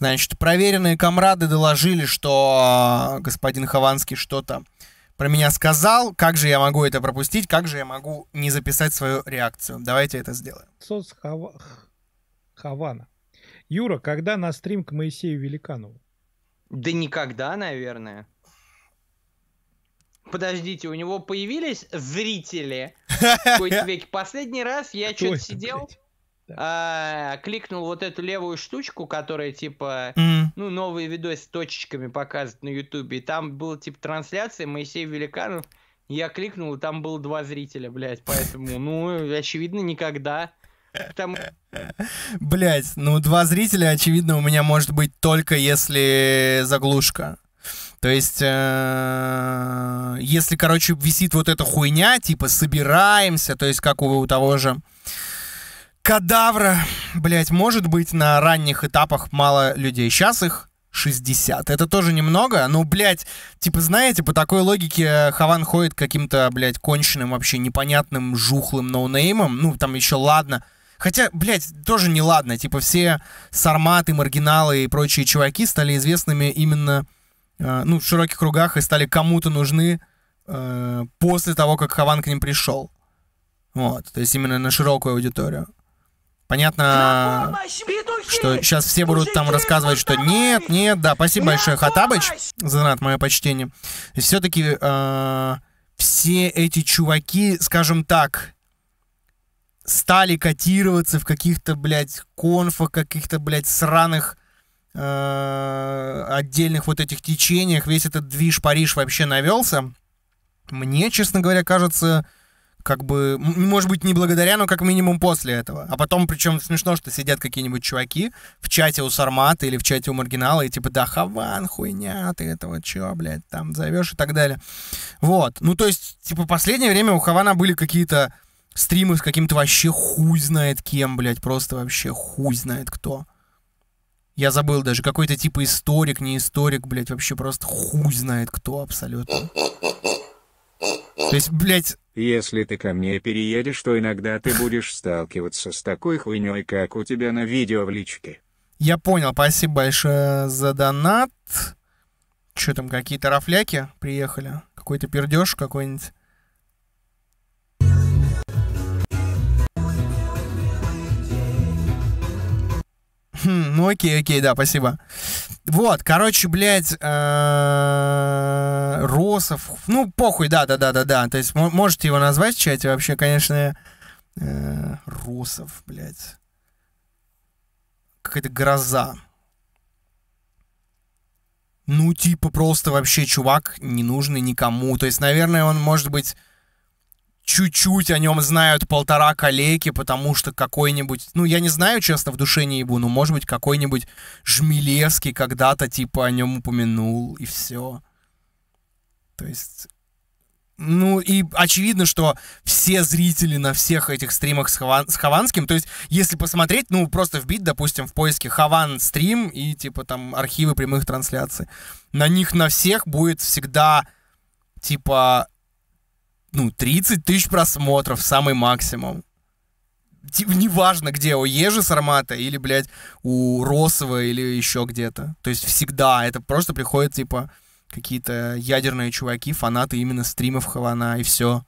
Значит, проверенные комрады доложили, что э, господин Хованский что-то про меня сказал. Как же я могу это пропустить? Как же я могу не записать свою реакцию? Давайте это сделаем. Сос Хава... Хавана. Юра, когда на стрим к Моисею Великанову? Да никогда, наверное. Подождите, у него появились зрители какой-то веке. Последний раз я что-то сидел... Блядь? а, кликнул вот эту левую штучку, которая типа, mm. ну, новые видосы точечками показывает на Ютубе. там была типа трансляция Моисей Великанов. Я кликнул, и там было два зрителя, блядь. Поэтому, ну, очевидно, никогда. Там... Блять, ну два зрителя, очевидно, у меня может быть только если заглушка. То есть, э, если, короче, висит вот эта хуйня, типа собираемся, то есть как у того же Кадавра, блять, может быть, на ранних этапах мало людей. Сейчас их 60. Это тоже немного, но, ну, блядь, типа, знаете, по такой логике э, Хаван ходит каким-то, блядь, конченным вообще непонятным жухлым ноунеймом. Ну, там еще ладно. Хотя, блядь, тоже не ладно. Типа, все сарматы, маргиналы и прочие чуваки стали известными именно, э, ну, в широких кругах и стали кому-то нужны э, после того, как Хаван к ним пришел. Вот, то есть именно на широкую аудиторию. Понятно, что сейчас все будут там рассказывать, что нет, нет, да, спасибо большое, Хатабыч, занат, мое почтение. Все-таки э, все эти чуваки, скажем так, стали котироваться в каких-то, блядь, конфах, каких-то, блядь, сраных э, отдельных вот этих течениях. Весь этот движ Париж вообще навелся. Мне, честно говоря, кажется, как бы, может быть, не благодаря, но как минимум после этого. А потом, причем смешно, что сидят какие-нибудь чуваки в чате у Сармата или в чате у Маргинала, и типа, да, Хаван, хуйня, ты этого чё, блядь, там зовешь и так далее. Вот. Ну, то есть, типа, последнее время у Хавана были какие-то стримы с каким-то вообще хуй знает кем, блядь, просто вообще хуй знает кто. Я забыл даже, какой-то типа историк, не историк, блядь, вообще просто хуй знает кто абсолютно. То есть, блядь, если ты ко мне переедешь, то иногда ты будешь сталкиваться с такой хуйней, как у тебя на видео в личке. Я понял, спасибо большое за донат. Что там, какие-то рафляки приехали? Какой-то пердеж какой-нибудь? Хм, ну окей, окей, да, спасибо. Вот, короче, блядь, э, Росов, ну похуй, да-да-да-да-да, то есть можете его назвать в чате вообще, конечно, э, Росов, блядь. Какая-то гроза. Ну, типа, просто вообще чувак не нужный никому. То есть, наверное, он, может быть, чуть-чуть о нем знают полтора коллеги, потому что какой-нибудь, ну, я не знаю, честно, в душе не ебу, но, может быть, какой-нибудь Жмелевский когда-то, типа, о нем упомянул, и все. То есть... Ну и очевидно, что все зрители на всех этих стримах с, Хаван, с Хованским, то есть если посмотреть, ну просто вбить, допустим, в поиске Хован стрим и типа там архивы прямых трансляций, на них на всех будет всегда типа ну, 30 тысяч просмотров, самый максимум. Неважно, где, у Ежи Сармата или, блядь, у Росова или еще где-то. То есть всегда это просто приходят, типа, какие-то ядерные чуваки, фанаты именно стримов Хавана и все.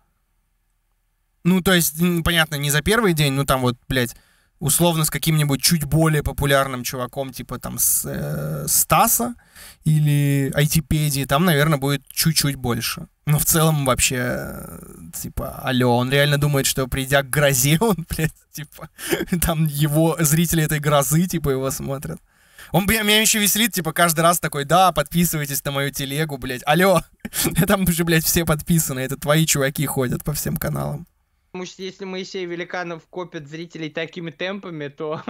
Ну, то есть, понятно, не за первый день, ну там вот, блядь, условно с каким-нибудь чуть более популярным чуваком, типа там с, э, Стаса или Айтипедии, там, наверное, будет чуть-чуть больше. Но в целом вообще, э, типа, алло, он реально думает, что придя к грозе, он, блядь, типа, там его зрители этой грозы, типа, его смотрят. Он меня еще веселит, типа, каждый раз такой, да, подписывайтесь на мою телегу, блядь, алло, там уже, блядь, все подписаны, это твои чуваки ходят по всем каналам. Потому что если Моисей Великанов копит зрителей такими темпами, то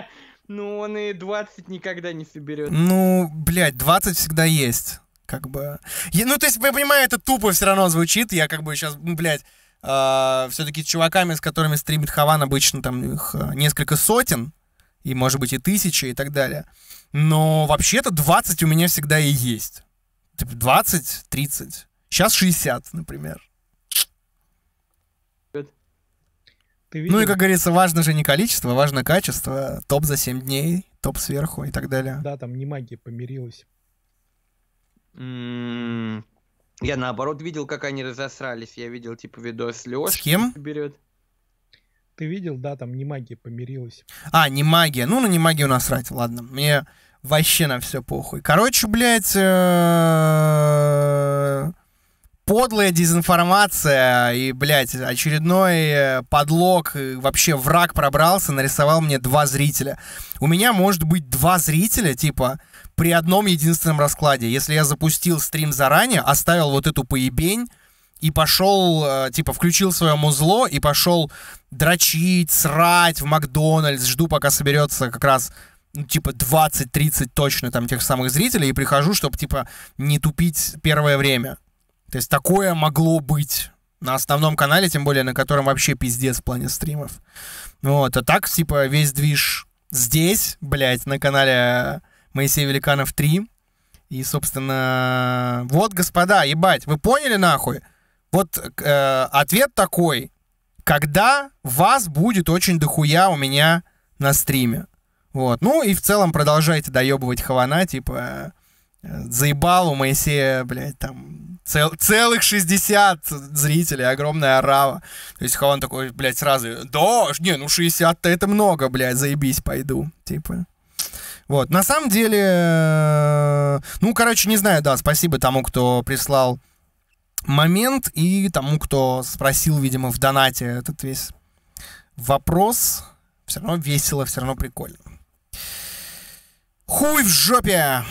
ну он и 20 никогда не соберет. Ну, блядь, 20 всегда есть. Как бы... ну, то есть, я понимаю, это тупо все равно звучит. Я как бы сейчас, ну, блядь, э, а, все-таки с чуваками, с которыми стримит Хаван, обычно там их а, несколько сотен, и, может быть, и тысячи, и так далее. Но вообще-то 20 у меня всегда и есть. Типа 20, 30. Сейчас 60, например good. Ты ну и, как говорится, важно же не количество, важно качество. Топ за 7 дней, топ сверху и так далее. Да, там не магия помирилась. М м-м-м. -м я наоборот видел, как они разосрались. Я видел, типа, видос Лёш. С кем? Берет. Ты видел, да, там не магия помирилась. А, не магия. Ну, на не магию насрать, ладно. Мне вообще на все похуй. Короче, блядь, э, подлая дезинформация и, блядь, очередной э, подлог, э, вообще враг пробрался, нарисовал мне два зрителя. У меня может быть два зрителя, типа, при одном единственном раскладе. Если я запустил стрим заранее, оставил вот эту поебень, и пошел, э, типа, включил свое музло и пошел дрочить, срать в Макдональдс, жду, пока соберется как раз ну, типа 20-30 точно там тех самых зрителей и прихожу, чтобы, типа, не тупить первое время. То есть такое могло быть на основном канале, тем более на котором вообще пиздец в плане стримов. Вот, а так, типа, весь движ здесь, блядь, на канале Моисей Великанов 3. И, собственно, вот, господа, ебать, вы поняли нахуй? Вот э, ответ такой. Когда вас будет очень дохуя у меня на стриме. Вот. Ну и в целом продолжайте доебывать хавана, типа, э, заебал у Моисея, блядь, там, Цел, целых 60 зрителей, огромная рава. То есть хован такой, блядь, сразу, да, не, ну 60-то это много, блядь, заебись, пойду. Типа, вот, на самом деле, э, ну, короче, не знаю, да, спасибо тому, кто прислал момент и тому, кто спросил, видимо, в донате этот весь вопрос. Все равно весело, все равно прикольно. Хуй в жопе!